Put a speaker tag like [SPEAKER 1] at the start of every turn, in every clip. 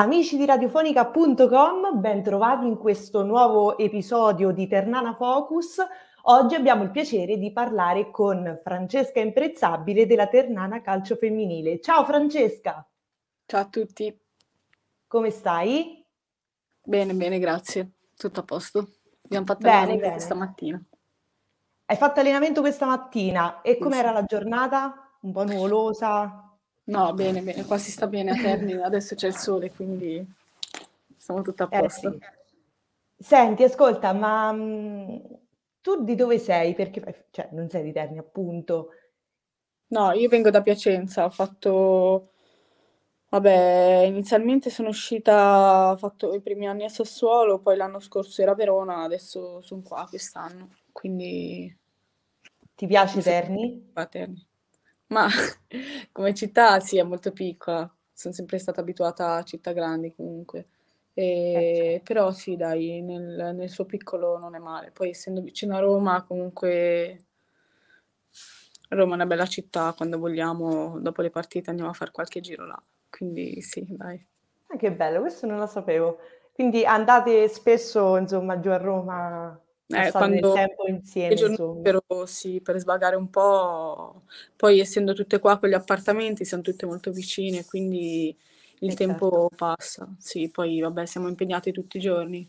[SPEAKER 1] Amici di radiofonica.com, bentrovati in questo nuovo episodio di Ternana Focus. Oggi abbiamo il piacere di parlare con Francesca Imprezzabile della Ternana Calcio Femminile. Ciao Francesca! Ciao a tutti! Come stai? Bene, bene, grazie. Tutto a posto. Abbiamo fatto bene, allenamento questa mattina. Hai fatto allenamento questa mattina e com'era sì. la giornata? Un po' nuvolosa? No, bene, bene, qua si sta bene a Termini, adesso c'è il sole, quindi siamo tutti a eh posto. Eh, sì. Senti, ascolta, ma mh, mm, tu di dove sei? Perché cioè, non sei di Terni, appunto. No, io vengo da Piacenza, ho fatto... Vabbè, inizialmente
[SPEAKER 2] sono uscita, ho fatto i primi anni a Sassuolo, poi l'anno scorso era a Verona, adesso sono qua quest'anno, quindi... Ti piace Terni? Qua Terni. Ma come città sì, è molto piccola, sono sempre stata abituata a città grandi comunque. E, eh, però sì, dai, nel, nel, suo piccolo non è male. Poi essendo vicino a Roma, comunque Roma è una bella città, quando vogliamo, dopo le partite andiamo a fare qualche giro là.
[SPEAKER 1] Quindi sì, dai. Ah, che bello, questo non lo sapevo. Quindi andate spesso, insomma, giù a Roma eh, quando tempo insieme, libero,
[SPEAKER 2] sì, per svagare un po'. Poi essendo tutte qua con gli appartamenti, siamo tutte molto vicine, quindi il esatto. tempo passa. Sì, poi vabbè, siamo impegnati tutti i giorni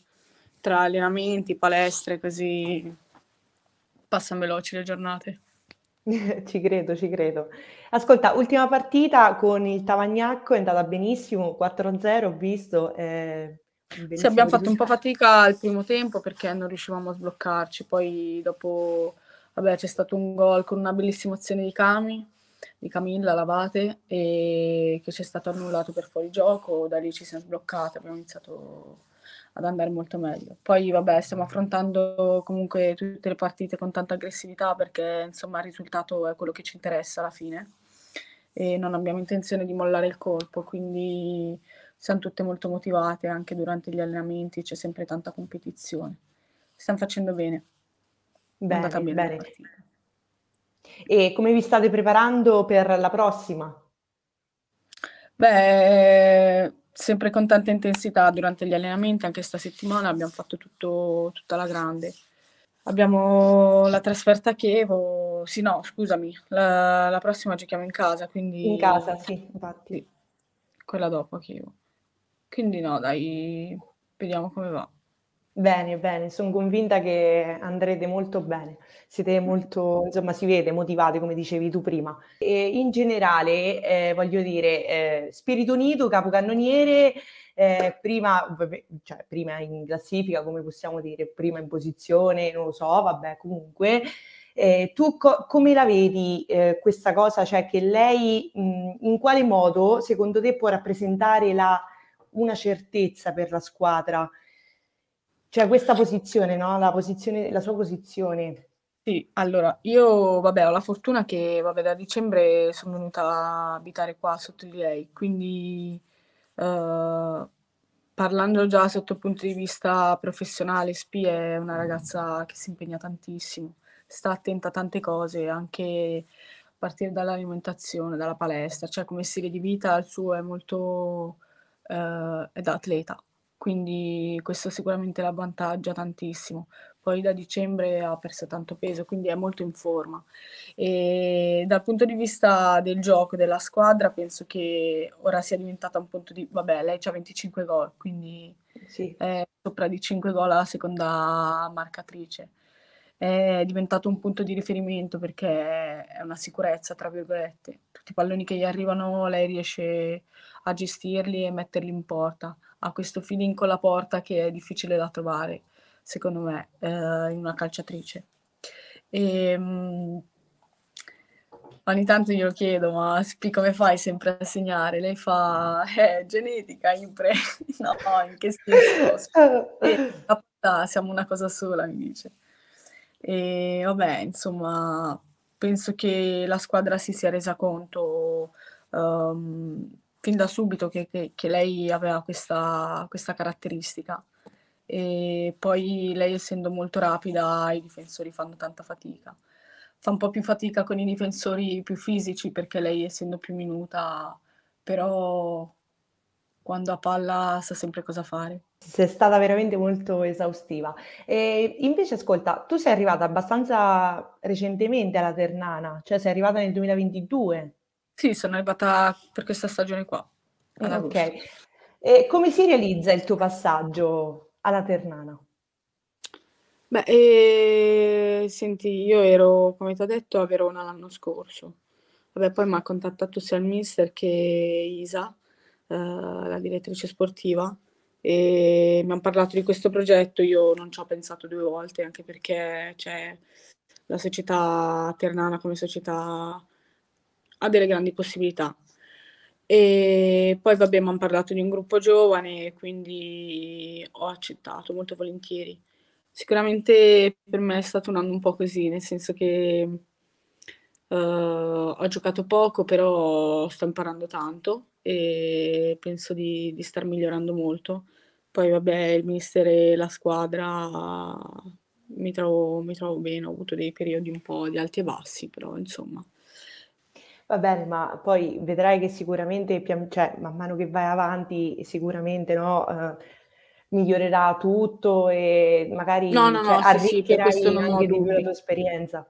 [SPEAKER 2] tra allenamenti, palestre, così passano veloci le giornate.
[SPEAKER 1] ci credo, ci credo. Ascolta, ultima partita con il Tavagnacco è andata benissimo, 4-0, ho visto, eh, sì, abbiamo fatto un po'
[SPEAKER 2] fatica al primo tempo perché non riuscivamo a sbloccarci, poi dopo vabbè, c'è stato un gol con una bellissima azione di Cami, di Camilla Lavate, e che ci è stato annullato per fuori gioco. da lì ci siamo sbloccati, abbiamo iniziato ad andare molto meglio. Poi vabbè, stiamo affrontando comunque tutte le partite con tanta aggressività perché insomma il risultato è quello che ci interessa alla fine e non abbiamo intenzione di mollare il colpo, quindi siamo tutte molto motivate anche durante gli allenamenti, c'è sempre tanta competizione. Stiamo facendo
[SPEAKER 1] bene. Bene, è andata bene, bene. E come vi state preparando per la prossima?
[SPEAKER 2] Beh, sempre con tanta intensità durante gli allenamenti, anche sta settimana abbiamo fatto tutto, tutta la grande. Abbiamo la trasferta a Chievo, sì no, scusami, la, la prossima giochiamo in casa, quindi... In casa, sì, infatti. Sì, quella dopo a Chievo.
[SPEAKER 1] Quindi no, dai, vediamo come va. Bene, bene, sono convinta che andrete molto bene. Siete molto, insomma, si vede motivate, come dicevi tu prima. E in generale, eh, voglio dire, eh, Spirito Unito, capocannoniere, eh, prima, cioè, prima in classifica, come possiamo dire, prima in posizione, non lo so, vabbè, comunque. Eh, tu co- come la vedi eh, questa cosa? Cioè che lei mh, in quale modo secondo te può rappresentare la una certezza per la squadra. Cioè questa posizione, no? la, posizione la sua posizione. Sì, allora io vabbè, ho la fortuna che vabbè, da
[SPEAKER 2] dicembre sono venuta a abitare qua sotto di lei, quindi eh, parlando già sotto il punto di vista professionale, Spi è una ragazza che si impegna tantissimo, sta attenta a tante cose, anche a partire dall'alimentazione, dalla palestra, cioè come stile di vita il suo è molto ehm, da atleta, quindi questo sicuramente l'avvantaggia tantissimo. Poi da dicembre ha perso tanto peso, quindi è molto in forma. E dal punto di vista del gioco, della squadra, penso che ora sia diventata un punto di... Vabbè, lei ha 25 gol, quindi sì. è sopra di 5 gol alla seconda marcatrice è diventato un punto di riferimento perché è una sicurezza, tra virgolette. Tutti i palloni che gli arrivano lei riesce a gestirli e metterli in porta. Ha questo feeling con la porta che è difficile da trovare, secondo me, eh, in una calciatrice. E, ehm, mh, ogni tanto glielo chiedo, ma come fai sempre a segnare? Lei fa, eh, genetica, impre... no, in che senso? E, siamo una cosa sola, mi dice. E vabbè, insomma, penso che la squadra si sia resa conto ehm, fin da subito che, che, che lei aveva questa, questa, caratteristica. E poi lei, essendo molto rapida, i difensori fanno tanta fatica. Fa un po' più fatica con i difensori più fisici perché lei, essendo più minuta, però quando a
[SPEAKER 1] palla sa sempre cosa fare. Sei stata veramente molto esaustiva. E invece, ascolta, tu sei arrivata abbastanza recentemente alla Ternana, cioè sei arrivata nel 2022.
[SPEAKER 2] Sì, sono arrivata per questa stagione qua.
[SPEAKER 1] Eh, ok. E come si realizza il tuo passaggio alla Ternana? Beh, eh, senti, io ero, come ti ho detto, a Verona l'anno scorso.
[SPEAKER 2] Vabbè, poi mi ha contattato sia il mister che Isa eh, la direttrice sportiva, e mi hanno parlato di questo progetto, io non ci ho pensato due volte, anche perché cioè, la società Ternana come società ha delle grandi possibilità. E poi vabbè, mi hanno parlato di un gruppo giovane, quindi ho accettato molto volentieri. Sicuramente per me è stato un anno un po' così, nel senso che uh, ho giocato poco, però sto imparando tanto e penso di, di star migliorando molto. Poi vabbè, il mister e la squadra
[SPEAKER 1] mi trovo, mi trovo bene, ho avuto dei periodi un po' di alti e bassi, però insomma. Va bene, ma poi vedrai che sicuramente, cioè, man mano che vai avanti, sicuramente no, eh, migliorerà tutto e magari no, no, cioè, no, arricchirai sì, sì, anche di più la tua esperienza.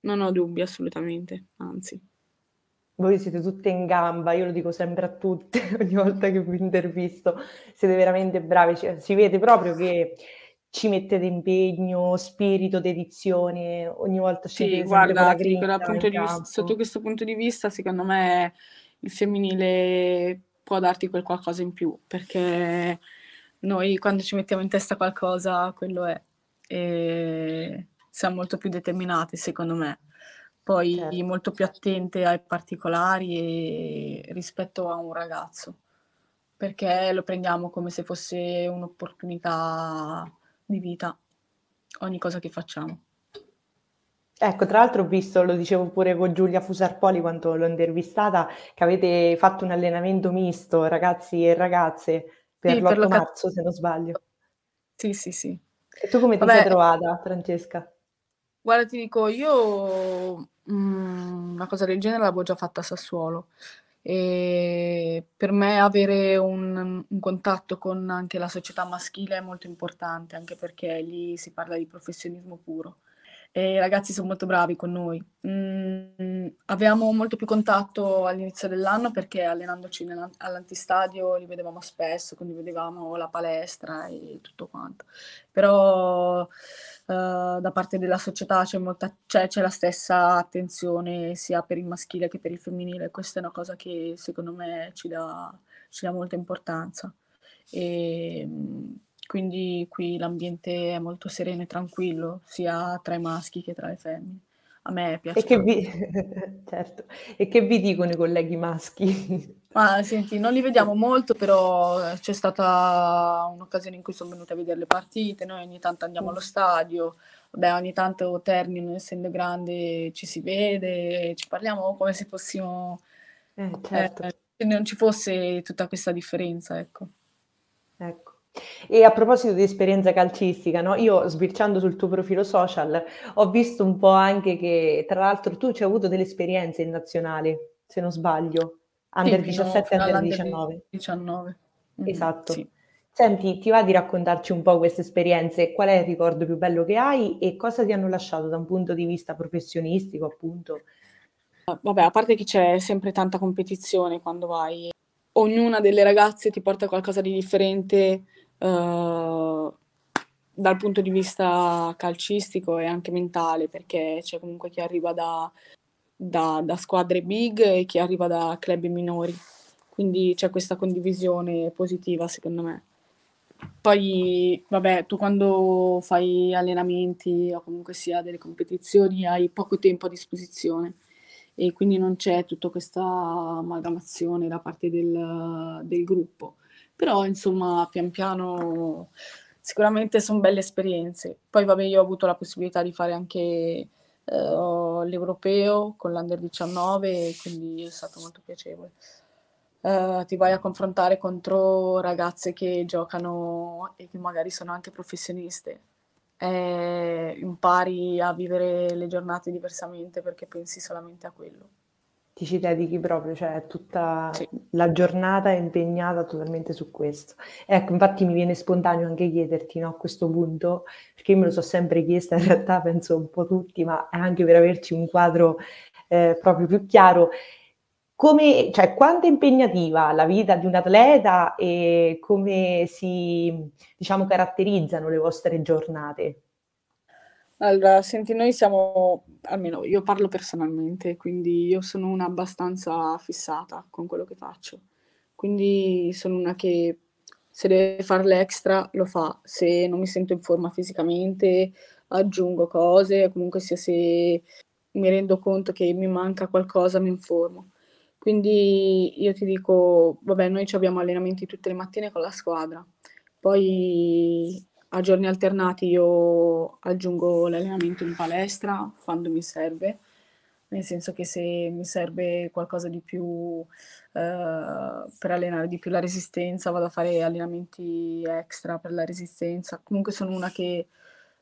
[SPEAKER 1] Non ho dubbi, assolutamente, anzi voi siete tutte in gamba, io lo dico sempre a tutte ogni volta che vi intervisto, siete veramente bravi, cioè, si vede proprio che ci mettete impegno, spirito, dedizione, ogni volta scegliete sì, guarda, grinta, vista, sotto questo punto di
[SPEAKER 2] vista secondo me il femminile può darti quel qualcosa in più, perché noi quando ci mettiamo in testa qualcosa, quello è, e siamo molto più determinati secondo me poi certo. molto più attente ai particolari e... rispetto a un ragazzo, perché lo prendiamo come se fosse un'opportunità di vita, ogni cosa che
[SPEAKER 1] facciamo. Ecco, tra l'altro ho visto, lo dicevo pure con Giulia Fusarpoli quando l'ho intervistata, che avete fatto un allenamento misto, ragazzi e ragazze, per sì, l'8 per marzo, ca- se non sbaglio. Sì, sì, sì. E tu come ti sei trovata, Francesca?
[SPEAKER 2] Guarda, ti dico, io mm, una cosa del genere l'avevo già fatta a Sassuolo. E per me avere un, un contatto con anche la società maschile è molto importante, anche perché lì si parla di professionismo puro. E i ragazzi sono molto bravi con noi. Mm, avevamo molto più contatto all'inizio dell'anno perché allenandoci all'antistadio li vedevamo spesso, quindi vedevamo la palestra e tutto quanto. Però eh, da parte della società c'è, molta, c'è, cioè, c'è la stessa attenzione sia per il maschile che per il femminile, questa è una cosa che secondo me ci dà, ci dà molta importanza. E, ehm, quindi qui l'ambiente è molto sereno e tranquillo, sia tra i maschi che tra le femmine a me piace. E che vi, certo. e che vi
[SPEAKER 1] dicono i colleghi maschi?
[SPEAKER 2] Ah, senti, non li vediamo molto, però eh, c'è stata un'occasione in cui sono venuta a vedere le partite, noi ogni tanto andiamo allo stadio, Beh, ogni tanto Terni, essendo grande, ci si vede, ci parliamo come se
[SPEAKER 1] fossimo...
[SPEAKER 2] Eh, eh certo. eh, se non ci fosse tutta questa differenza, ecco.
[SPEAKER 1] Ecco. E a proposito di esperienza calcistica, no? io sbirciando sul tuo profilo social ho visto un po' anche che, tra l'altro, tu ci hai avuto delle esperienze in nazionale, se non sbaglio, under sì, 17 e under 19. 19. Mm, esatto. Sì. Senti, ti va di raccontarci un po' queste esperienze? Qual è il ricordo più bello che hai e cosa ti hanno lasciato da un punto di vista professionistico, appunto? Ah, vabbè, a parte
[SPEAKER 2] che c'è sempre tanta competizione quando vai, ognuna delle ragazze ti porta qualcosa di differente eh, dal punto di vista calcistico e anche mentale, perché c'è comunque chi arriva da, da, da squadre big e chi arriva da club minori. Quindi c'è questa condivisione positiva, secondo me. Poi, vabbè, tu quando fai allenamenti o comunque sia delle competizioni hai poco tempo a disposizione e quindi non c'è tutta questa amalgamazione da parte del, del gruppo. Però insomma, pian piano sicuramente sono belle esperienze. Poi vabbè, io ho avuto la possibilità di fare anche Uh, l'europeo con l'Under 19, quindi è stato molto piacevole. Uh, ti vai a confrontare contro ragazze che giocano e che magari sono anche professioniste. Eh, impari a vivere le giornate diversamente perché pensi solamente a quello
[SPEAKER 1] ti ci dedichi proprio, cioè tutta sì. la giornata è impegnata totalmente su questo. Ecco, infatti mi viene spontaneo anche chiederti no, a questo punto, perché io me lo so sempre chiesta, in realtà penso un po' tutti, ma è anche per averci un quadro eh, proprio più chiaro, come, cioè, quanto è impegnativa la vita di un atleta e come si diciamo, caratterizzano le vostre giornate?
[SPEAKER 2] Allora, senti, noi
[SPEAKER 1] siamo, almeno io parlo personalmente, quindi io sono una
[SPEAKER 2] abbastanza fissata con quello che faccio. Quindi sono una che se deve fare l'extra lo fa, se non mi sento in forma fisicamente aggiungo cose, comunque sia se mi rendo conto che mi manca qualcosa mi informo. Quindi io ti dico, vabbè, noi abbiamo allenamenti tutte le mattine con la squadra, poi a giorni alternati io aggiungo l'allenamento in palestra quando mi serve, nel senso che se mi serve qualcosa di più eh, per allenare di più la resistenza, vado a fare allenamenti extra per la resistenza. Comunque sono una che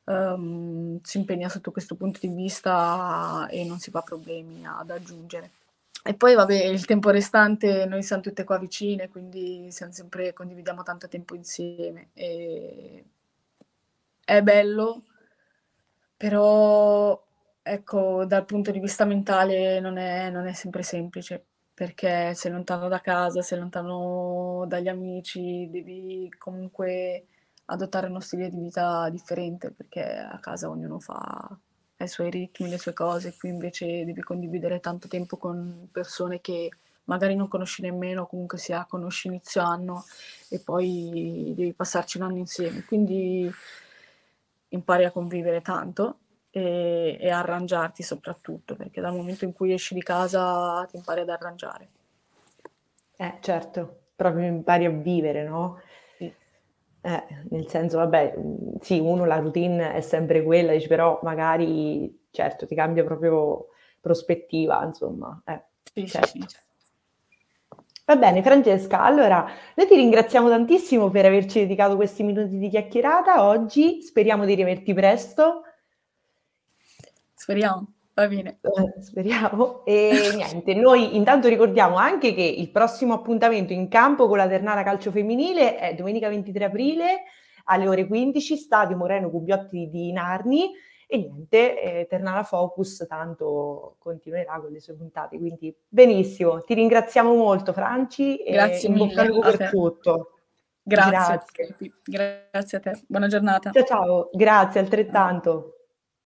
[SPEAKER 2] um, si impegna sotto questo punto di vista e non si fa problemi ad aggiungere. E poi vabbè, il tempo restante noi siamo tutte qua vicine, quindi sempre, condividiamo tanto tempo insieme. E è bello, però ecco, dal punto di vista mentale non è, non è sempre semplice, perché sei lontano da casa, sei lontano dagli amici, devi comunque adottare uno stile di vita differente, perché a casa ognuno fa i suoi ritmi, le sue cose, qui invece devi condividere tanto tempo con persone che magari non conosci nemmeno, comunque sia conosci inizio anno e poi devi passarci un anno insieme. Quindi impari a convivere tanto e, e, arrangiarti soprattutto, perché dal momento in cui esci di casa ti impari ad arrangiare.
[SPEAKER 1] Eh, certo, proprio impari a vivere, no? Eh, nel senso, vabbè, sì, uno la routine è sempre quella, dici, però magari, certo, ti cambia proprio prospettiva, insomma. Eh, sì, certo. sì, sì. Certo. Certo. Va bene, Francesca, allora noi ti ringraziamo tantissimo per averci dedicato questi minuti di chiacchierata oggi, speriamo di rivederti presto. Speriamo. Va bene. Eh, speriamo. E niente, noi intanto ricordiamo anche che il prossimo appuntamento in campo con la Ternana Calcio Femminile è domenica 23 aprile alle ore 15, Stadio Moreno Gubbiotti di Narni. E niente, eh, Ternana Focus tanto continuerà con le sue puntate, quindi benissimo. Ti ringraziamo molto Franci Grazie e mille in bocca per tutto.
[SPEAKER 2] Grazie. Grazie.
[SPEAKER 1] Grazie a te. Buona giornata. Ciao ciao, grazie altrettanto.